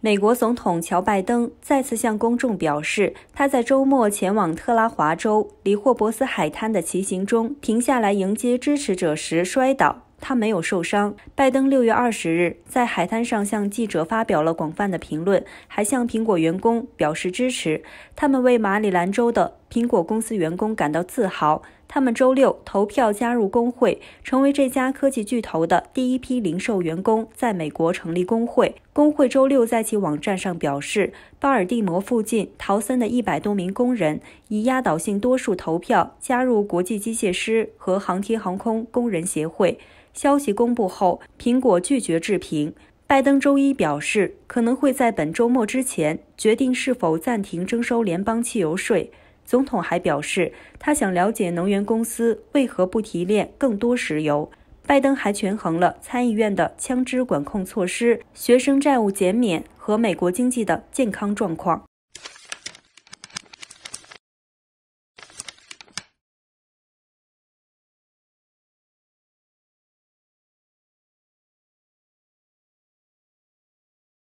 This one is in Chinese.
美国总统乔·拜登再次向公众表示，他在周末前往特拉华州里霍伯斯海滩的骑行中停下来迎接支持者时摔倒，他没有受伤。拜登六月二十日在海滩上向记者发表了广泛的评论，还向苹果员工表示支持，他们为马里兰州的。苹果公司员工感到自豪，他们周六投票加入工会，成为这家科技巨头的第一批零售员工。在美国成立工会，工会周六在其网站上表示，巴尔的摩附近陶森的一百多名工人以压倒性多数投票加入国际机械师和航天航空工人协会。消息公布后，苹果拒绝置评。拜登周一表示，可能会在本周末之前决定是否暂停征收联邦汽油税。总统还表示，他想了解能源公司为何不提炼更多石油。拜登还权衡了参议院的枪支管控措施、学生债务减免和美国经济的健康状况。